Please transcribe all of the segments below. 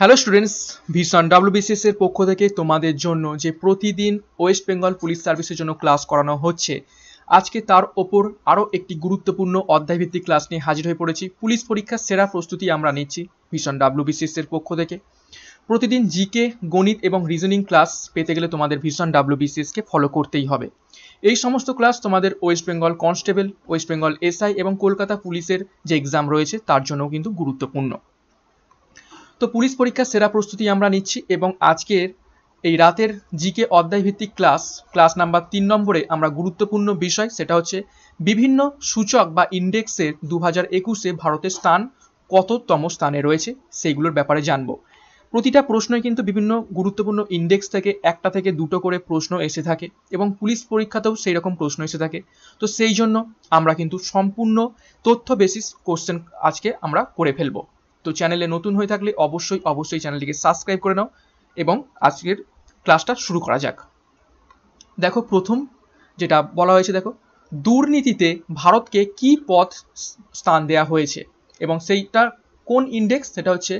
hello students vision WBCS এর পক্ষ থেকে তোমাদের জন্য যে প্রতিদিন ওয়েস্ট বেঙ্গল পুলিশ সার্ভিসের জন্য ক্লাস করানো হচ্ছে আজকে তার ওপর আরও একটি গুরুত্বপূর্ণ অধ্যায়ভিত্তিক ক্লাস নিয়ে হাজির হয়ে পড়েছি পুলিশ পরীক্ষার সেরা প্রস্তুতি আমরা নিচ্ছি ভিশন ডাব্লিউবিসিএস এর পক্ষ থেকে প্রতিদিন জিকে গণিত এবং রিজনিং ক্লাস পেতে গেলে তোমাদের ভিশন ডাব্লিউবিসিএসকে ফলো করতেই হবে এই সমস্ত ক্লাস তোমাদের West Bengal constable West Bengal SI এবং কলকাতা পুলিশের যে এক্সাম রয়েছে তার জন্যও কিন্তু গুরুত্বপূর্ণ তো পুলিশ পরীক্ষার সেরা প্রস্তুতি আমরা নিচ্ছি এবং আজকের এই রাতের জিকে অধ্যায়ভিত্তিক ক্লাস ক্লাস নাম্বার তিন নম্বরে আমরা গুরুত্বপূর্ণ বিষয় সেটা হচ্ছে বিভিন্ন সূচক বা ইন্ডেক্সের দু হাজার একুশে ভারতের স্থান কততম স্থানে রয়েছে সেইগুলোর ব্যাপারে জানব প্রতিটা প্রশ্নই কিন্তু বিভিন্ন গুরুত্বপূর্ণ ইন্ডেক্স থেকে একটা থেকে দুটো করে প্রশ্ন এসে থাকে এবং পুলিশ পরীক্ষাতেও সেই রকম প্রশ্ন এসে থাকে তো সেই জন্য আমরা কিন্তু সম্পূর্ণ তথ্য বেসিস কোশ্চেন আজকে আমরা করে ফেলবো তো চ্যানেলে নতুন হয়ে থাকলে অবশ্যই অবশ্যই চ্যানেলটিকে সাবস্ক্রাইব করে নাও এবং আজকের ক্লাসটা শুরু করা যাক দেখো প্রথম যেটা বলা হয়েছে দেখো দুর্নীতিতে ভারতকে কি পথ স্থান দেয়া হয়েছে এবং সেইটা কোন ইন্ডেক্স সেটা হচ্ছে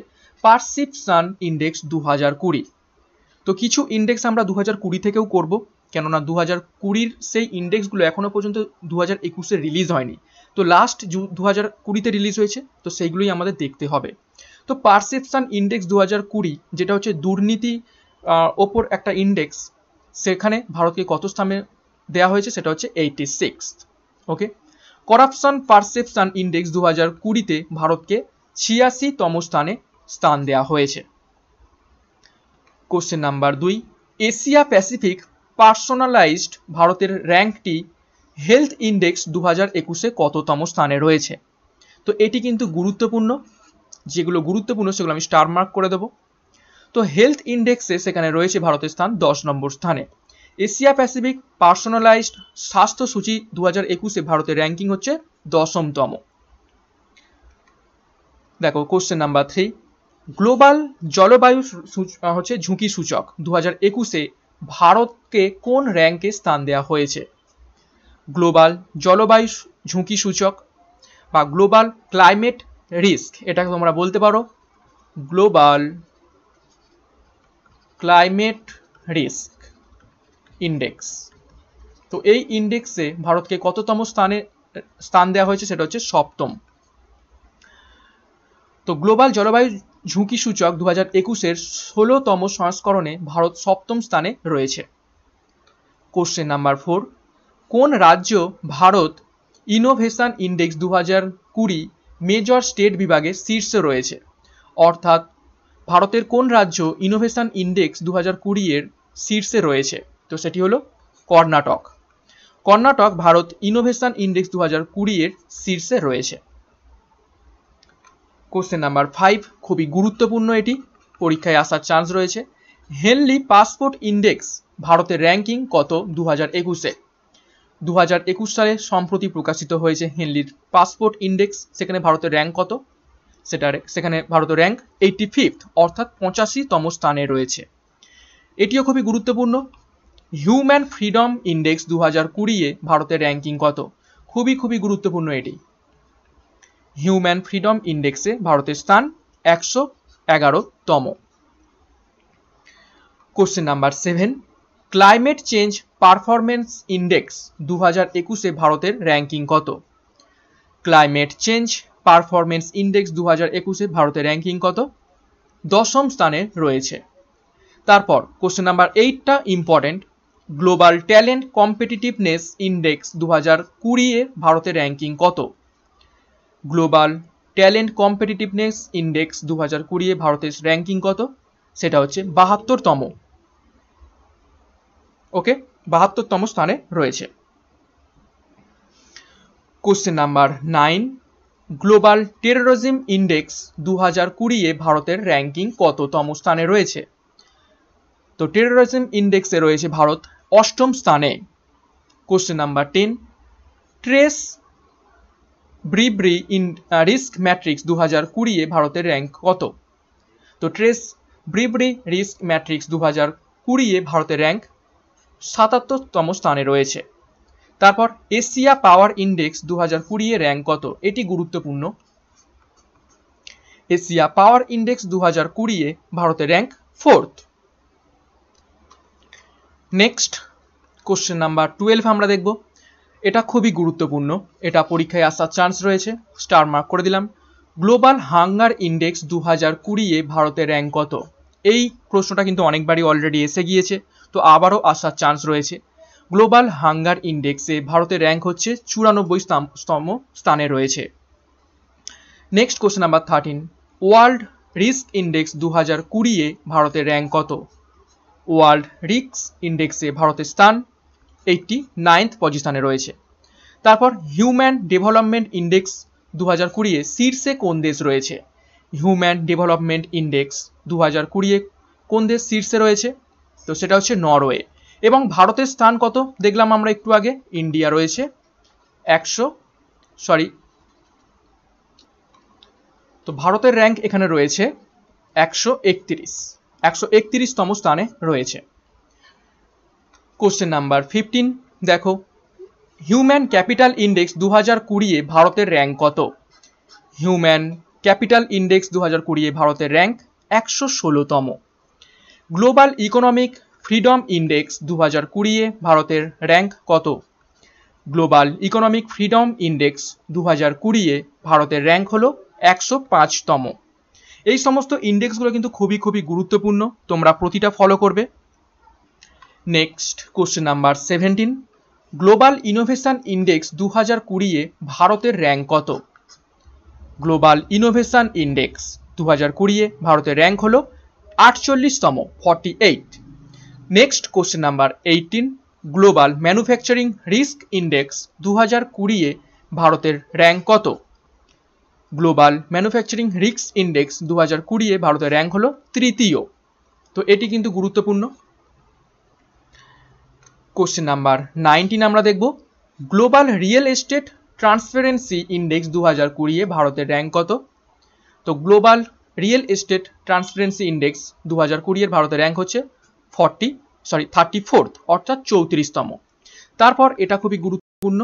পারসিপশান ইন্ডেক্স দু হাজার কুড়ি তো কিছু ইন্ডেক্স আমরা দু হাজার কুড়ি থেকেও করব কেননা দু হাজার কুড়ির সেই ইন্ডেক্সগুলো এখনও পর্যন্ত দু হাজার একুশে রিলিজ হয়নি তো লাস্ট জু দু হাজার কুড়িতে রিলিজ হয়েছে তো সেইগুলোই আমাদের দেখতে হবে তো পারসেপশান ইন্ডেক্স দু হাজার কুড়ি যেটা হচ্ছে দুর্নীতি ওপর একটা ইন্ডেক্স সেখানে ভারতকে কত স্থানে দেওয়া হয়েছে সেটা হচ্ছে eighty six okay corruption perception index দু হাজার কুড়িতে ভারতকে ছিয়াশিতম স্থানে স্থান দেওয়া হয়েছে কোশ্চেন নাম্বার দুই এশিয়া প্যাসিফিক পার্সোনালাইজড ভারতের র্যাঙ্কটি হেলথ ইন্ডেক্স দু হাজার একুশে কততম স্থানে রয়েছে তো এটি কিন্তু গুরুত্বপূর্ণ যেগুলো গুরুত্বপূর্ণ সেগুলো আমি স্টার মার্ক করে দেবো তো হেলথ ইন্ডেক্সে সেখানে রয়েছে ভারতের স্থান দশ নম্বর স্থানে এশিয়া প্যাসিফিক পার্সোনালাইজড স্বাস্থ্য সূচি দু হাজার একুশে ভারতের র্যাঙ্কিং হচ্ছে দশমতম দেখো কোশ্চেন নাম্বার থ্রি গ্লোবাল জলবায়ু হচ্ছে ঝুঁকি সূচক দু হাজার একুশে ভারতকে কোন র্যাঙ্কে স্থান দেওয়া হয়েছে গ্লোবাল জলবায়ু ঝুঁকি সূচক বা গ্লোবাল ক্লাইমেট রিস্ক এটাকে তোমরা বলতে পারো গ্লোবাল ক্লাইমেট রিস্ক ইন্ডেক্স তো এই ইন্ডেক্সে ভারতকে কততম স্থানে স্থান দেওয়া হয়েছে সেটা হচ্ছে সপ্তম তো গ্লোবাল জলবায়ু ঝুঁকি সূচক দু হাজার একুশের ষোলোতম সংস্করণে ভারত সপ্তম স্থানে রয়েছে কোশ্চেন নাম্বার ফোর কোন রাজ্য ভারত ইনোভেশন ইন্ডেক্স দু হাজার কুড়ি মেজর স্টেট বিভাগে শীর্ষে রয়েছে অর্থাৎ ভারতের কোন রাজ্য ইনোভেশন ইন্ডেক্স দু হাজার কুড়ি এর শীর্ষে রয়েছে তো সেটি হলো কর্ণাটক কর্ণাটক ভারত ইনোভেশন ইন্ডেক্স দু হাজার কুড়ি এর শীর্ষে রয়েছে কোশ্চেন নাম্বার ফাইভ খুবই গুরুত্বপূর্ণ এটি পরীক্ষায় আসার চান্স রয়েছে হেনলি পাসপোর্ট ইন্ডেক্স ভারতের র্যাঙ্কিং কত দু হাজার একুশে দু সালে সম্প্রতি প্রকাশিত হয়েছে হেনলির পাসপোর্ট ইন্ডেক্স সেখানে ভারতের র্যাঙ্ক কত সেটার সেখানে ভারতের র্যাঙ্ক এইটি ফিফথ অর্থাৎ পঁচাশিতম স্থানে রয়েছে এটিও খুবই গুরুত্বপূর্ণ হিউম্যান ফ্রিডম ইন্ডেক্স দু হাজার কুড়িয়ে ভারতের র্যাঙ্কিং কত খুবই খুবই গুরুত্বপূর্ণ এটি হিউম্যান ফ্রিডম ইন্ডেক্সে ভারতের স্থান একশো এগারোতম question number seven climate change performance index দু হাজার একুশে ভারতের র্যাঙ্কিং কত ক্লাইমেট চেঞ্জ পারফরমেন্স ইন্ডেক্স দু হাজার একুশে ভারতের র্যাঙ্কিং কত দশম স্থানে রয়েছে তারপর কোশ্চেন নাম্বার এইটটা important global talent competitiveness index দু হাজার কুড়িয়ে ভারতের র্যাঙ্কিং কত গ্লোবাল ট্যালেন্ট কম্পিটিটিভনেস ইন্ডেক্স দু হাজার কুড়িয়ে ভারতের র্যাঙ্কিং কত সেটা হচ্ছে বাহাত্তরতম ওকে বাহাত্তরতম স্থানে রয়েছে question number nine global terrorism index দু হাজার কুড়িয়ে ভারতের র্যাঙ্কিং কততম স্থানে রয়েছে তো টেরোরিজম ইন্ডেক্সে রয়েছে ভারত অষ্টম স্থানে question number ten trace bribery in risk matrix দু হাজার কুড়িয়ে ভারতের র্যাঙ্ক কত তো ট্রেস ব্রিব্রি রিস্ক ম্যাট্রিক্স দু হাজার কুড়িয়ে ভারতের র্যাঙ্ক সাতাত্তরতম স্থানে রয়েছে তারপর এশিয়া পাওয়ার ইন্ডেক্স দু হাজার কুড়িয়ে র্যাঙ্ক কত এটি গুরুত্বপূর্ণ এশিয়া পাওয়ার ইন্ডেক্স দু হাজার কুড়িয়ে ভারতের rank fourth next question number twelve আমরা দেখব এটা খুবই গুরুত্বপূর্ণ এটা পরীক্ষায় আসার চান্স রয়েছে স্টার মার্ক করে দিলাম গ্লোবাল হাঙ্গার ইন্ডেক্স দু হাজার কুড়িয়ে ভারতের র্যাঙ্ক কত এই প্রশ্নটা কিন্তু অনেকবারই অলরেডি এসে গিয়েছে তো আবারও আসার চান্স রয়েছে গ্লোবাল হাঙ্গার ইন্ডেক্সে ভারতের র্যাঙ্ক হচ্ছে চুরানব্বই স্তম স্থানে রয়েছে next question number thirteen world risk index দু হাজার কুড়িয়ে ভারতের র্যাঙ্ক কত ওয়ার্ল্ড রিস্ক ইন্ডেক্সে ভারতের স্থান এইটটি নাইন্থ পজিশনে রয়েছে তারপর হিউম্যান ডেভেলপমেন্ট ইন্ডেক্স দু হাজার কুড়িয়ে শীর্ষে কোন দেশ রয়েছে হিউম্যান ডেভেলপমেন্ট ইন্ডেক্স দু হাজার কুড়িয়ে কোন দেশ শীর্ষে রয়েছে তো সেটা হচ্ছে নরওয়ে এবং ভারতের স্থান কত দেখলাম আমরা একটু আগে ইন্ডিয়া রয়েছে একশো সরি তো ভারতের র্যাঙ্ক এখানে রয়েছে একশো একত্রিশ একশো একত্রিশতম স্থানে রয়েছে কোশ্চেন নাম্বার ফিফটিন দেখো হিউম্যান ক্যাপিটাল ইন্ডেক্স দু হাজার কুড়িয়ে ভারতের র্যাঙ্ক কত হিউম্যান ক্যাপিটাল ইন্ডেক্স দু হাজার কুড়িয়ে ভারতের র্যাঙ্ক একশো ষোলোতম গ্লোবাল ইকোনমিক ফ্রিডম ইন্ডেক্স দু হাজার কুড়িয়ে ভারতের র্যাঙ্ক কত গ্লোবাল ইকোনমিক ফ্রিডম ইন্ডেক্স দু হাজার কুড়িয়ে ভারতের র্যাঙ্ক হলো একশো পাঁচতম এই সমস্ত ইন্ডেক্সগুলো কিন্তু খুবই খুবই গুরুত্বপূর্ণ তোমরা প্রতিটা ফলো করবে next question number seventeen global innovation index দু হাজার কুড়িয়ে ভারতের র্যাঙ্ক কত গ্লোবাল ইনোভেশন ইন্ডেক্স দু হাজার কুড়িয়ে ভারতের র্যাঙ্ক হলো আটচল্লিশতম forty eight next question number eighteen global manufacturing risk index দু হাজার কুড়িয়ে ভারতের র্যাঙ্ক কত গ্লোবাল ম্যানুফ্যাকচারিং রিস্ক ইন্ডেক্স দু হাজার কুড়িয়ে ভারতের র্যাঙ্ক হলো তৃতীয় তো এটি কিন্তু গুরুত্বপূর্ণ কোশ্চেন নাম্বার নাইনটিন আমরা দেখব global real estate transparency index দু হাজার কুড়িয়ে ভারতের র্যাঙ্ক কত তো global real estate transparency index দু হাজার এর ভারতের র্যাঙ্ক হচ্ছে ফর্টি সরি থার্টি ফোর্থ অর্থাৎ চৌত্রিশতম তারপর এটা খুবই গুরুত্বপূর্ণ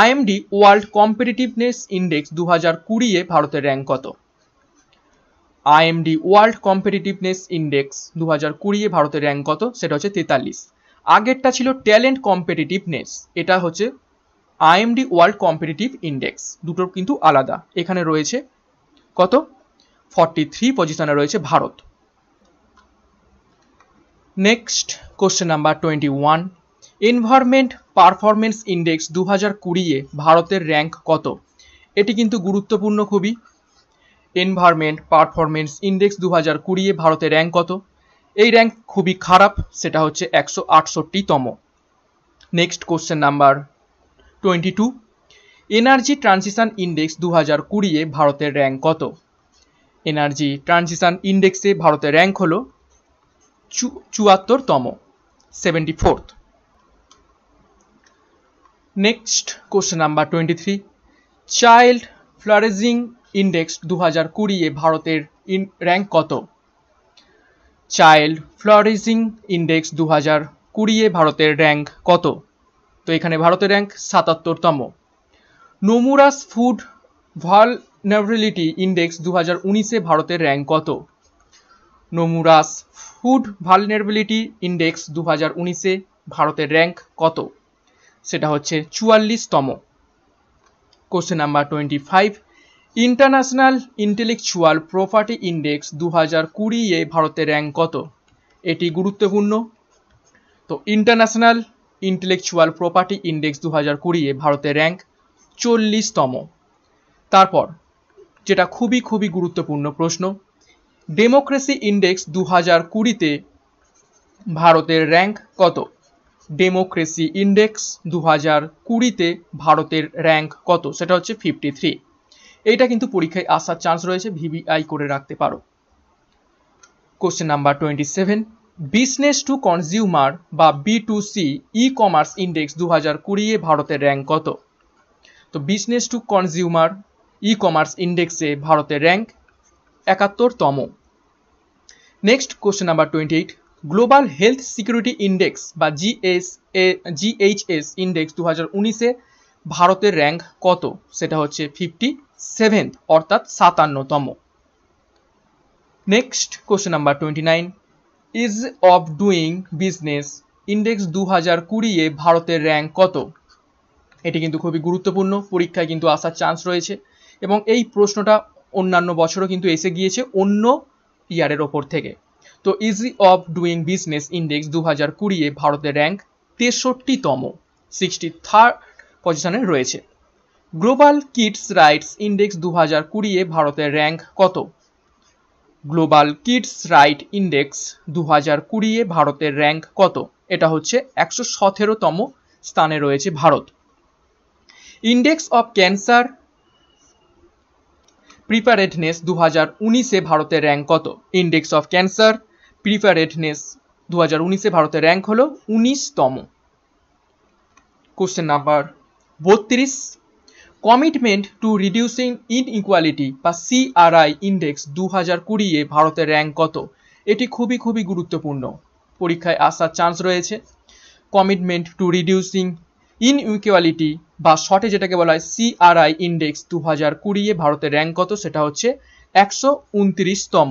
আইএমডি ওয়ার্ল্ড কম্পিটিটিভনেস ইন্ডেক্স দু হাজার কুড়িয়ে ভারতের র্যাঙ্ক কত আইএমডি ওয়ার্ল্ড কম্পিটিটিভনেস ইন্ডেক্স দু হাজার কুড়িয়ে ভারতের র্যাঙ্ক কত সেটা হচ্ছে তেতাল্লিশ আগেরটা ছিল ট্যালেন্ট কম্পিটিটিভনেস এটা হচ্ছে আইএমডি ওয়ার্ল্ড কম্পিটিটিভ ইন্ডেক্স দুটোর কিন্তু আলাদা এখানে রয়েছে কত ফর্টি থ্রি পজিশনে রয়েছে Bharat next question number twenty one environment performance index দু হাজার কুড়িয়ে ভারতের র্যাঙ্ক কত এটি কিন্তু গুরুত্বপূর্ণ খুবই এনভায়রনমেন্ট পারফরমেন্স ইন্ডেক্স দু হাজার কুড়িয়ে ভারতের র্যাঙ্ক কত এই র্যাঙ্ক খুবই খারাপ সেটা হচ্ছে একশো আটষট্টিতম next question number twenty two energy transition index দু হাজার কুড়িয়ে ভারতের র্যাঙ্ক কত এনার্জি ট্রানজিশান ইন্ডেক্সে ভারতের র্যাঙ্ক হল চুয়াত্তরতম seventy fourth next question number twenty three child flourishing index দু হাজার কুড়িয়ে ভারতের ইন র্যাঙ্ক কত চাইল্ড ফ্লারেজিং ইন্ডেক্স দু হাজার কুড়িয়ে ভারতের র্যাঙ্ক কত তো এখানে ভারতের র্যাঙ্ক সাতাত্তরতম Nomura's food vulnerability index দু হাজার উনিশে ভারতের র্যাঙ্ক কত নমুরাস ফুড ভালনেরবিলিটি ইন্ডেক্স দু হাজার উনিশে ভারতের র্যাঙ্ক কত সেটা হচ্ছে চুয়াল্লিশতম question number twenty five international intellectual property index দু হাজার কুড়ি এ ভারতের র্যাঙ্ক কত এটি গুরুত্বপূর্ণ তো ইন্টারন্যাশনাল ইন্টেলেকচুয়াল প্রপার্টি ইন্ডেক্স দু হাজার কুড়ি এ ভারতের র্যাঙ্ক চল্লিশতম তারপর যেটা খুবই খুবই গুরুত্বপূর্ণ প্রশ্ন ডেমোক্রেসি ইন্ডেক্স দু হাজার কুড়িতে ভারতের র্যাঙ্ক কত ডেমোক্রেসি ইন্ডেক্স দু হাজার কুড়িতে ভারতের র্যাঙ্ক কত সেটা হচ্ছে ফিফটি থ্রি এইটা কিন্তু পরীক্ষায় আসার চান্স রয়েছে ভিভিআই করে রাখতে পারো question number twenty seven business to consumer বা B to C e commerce index দু হাজার কুড়িয়ে ভারতের র্যাঙ্ক কত তো business to consumer e commerce ইন্ডেক্সে ভারতের র্যাঙ্ক একাত্তরতম next question number twenty eight global health security index বা জিএস এ জিএইচএস ইন্ডেক্স দু হাজার উনিশে ভারতের র্যাঙ্ক কত সেটা হচ্ছে ফিফটি সেভেন্থ অর্থাৎ সাতান্নতম next question number twenty nine ease of doing business index দু হাজার কুড়িয়ে ভারতের র্যাঙ্ক কত এটি কিন্তু খুবই গুরুত্বপূর্ণ পরীক্ষায় কিন্তু আসার চান্স রয়েছে এবং এই প্রশ্নটা অন্যান্য বছরও কিন্তু এসে গিয়েছে অন্য ইয়ারের ওপর থেকে তো ease of doing business index দু হাজার কুড়িয়ে ভারতের র্যাঙ্ক তেষট্টিতম সিক্সটি থার্ড পজিশনে রয়েছে গ্লোবাল কিডস রাইটস ইন্ডেক্স দু হাজার কুড়িয়ে ভারতের র্যাঙ্ক কত গ্লোবাল কিডস রাইট ইন্ডেক্স দু হাজার কুড়িয়ে ভারতের র্যাঙ্ক কত এটা হচ্ছে একশো সতেরোতম স্থানে রয়েছে Bharat index of cancer preparedness দু হাজার উনিশে ভারতের র্যাঙ্ক কত ইন্ডেক্স অফ ক্যান্সার প্রিপারেডনেস দু হাজার উনিশে ভারতের র্যাঙ্ক হলো উনিশতম কোশ্চেন নাম্বার বত্রিশ commitment to reducing inequality বা সিআরআই ইন্ডেক্স দু হাজার কুড়িয়ে ভারতের র্যাঙ্ক কত এটি খুবই খুবই গুরুত্বপূর্ণ পরীক্ষায় আসার চান্স রয়েছে commitment to reducing inequality বা শর্টে যেটাকে বলা হয় সিআরআই ইন্ডেক্স দু হাজার কুড়িয়ে ভারতের র্যাঙ্ক কত সেটা হচ্ছে একশো উনত্রিশতম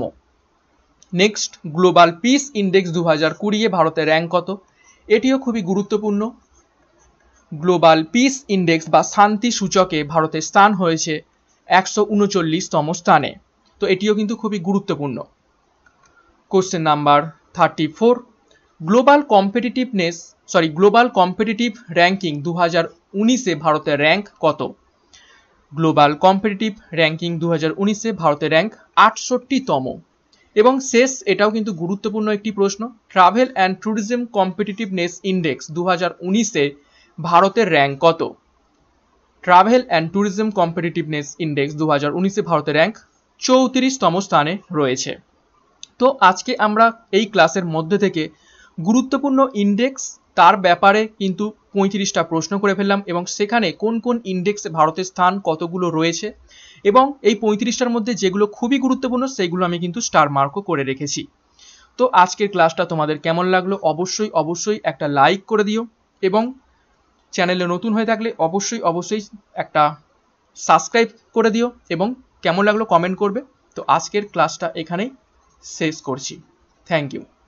নেক্সট গ্লোবাল পিস ইন্ডেক্স দু হাজার কুড়িয়ে ভারতের র্যাঙ্ক কত এটিও খুবই গুরুত্বপূর্ণ গ্লোবাল পিস ইন্ডেক্স বা শান্তি সূচকে ভারতের স্থান হয়েছে একশো উনচল্লিশতম স্থানে তো এটিও কিন্তু খুবই গুরুত্বপূর্ণ question number thirty four global competitiveness sorry global competitive ranking দু হাজার উনিশে ভারতের র্যাঙ্ক কত গ্লোবাল কম্পিটিটিভ র্যাঙ্কিং দু হাজার উনিশে ভারতের র্যাঙ্ক আটষট্টিতম এবং শেষ এটাও কিন্তু গুরুত্বপূর্ণ একটি প্রশ্ন travel and tourism competitiveness index দু হাজার উনিশে ভারতের র্যাঙ্ক কত travel and tourism competitiveness index দু হাজার উনিশে ভারতের র্যাঙ্ক চৌত্রিশতম স্থানে রয়েছে তো আজকে আমরা এই ক্লাসের মধ্যে থেকে গুরুত্বপূর্ণ ইন্ডেক্স তার ব্যাপারে কিন্তু পঁয়ত্রিশটা প্রশ্ন করে ফেললাম এবং সেখানে কোন কোন ইন্ডেক্সে ভারতের স্থান কতগুলো রয়েছে এবং এই পঁয়ত্রিশটার মধ্যে যেগুলো খুবই গুরুত্বপূর্ণ সেগুলো আমি কিন্তু স্টার মার্কও করে রেখেছি তো আজকের ক্লাসটা তোমাদের কেমন লাগলো অবশ্যই অবশ্যই একটা লাইক করে দিও এবং চ্যানেলে নতুন হয়ে থাকলে অবশ্যই অবশ্যই একটা সাবস্ক্রাইব করে দিও এবং কেমন লাগলো কমেন্ট করবে তো আজকের ক্লাসটা এখানেই শেষ করছি থ্যাংক ইউ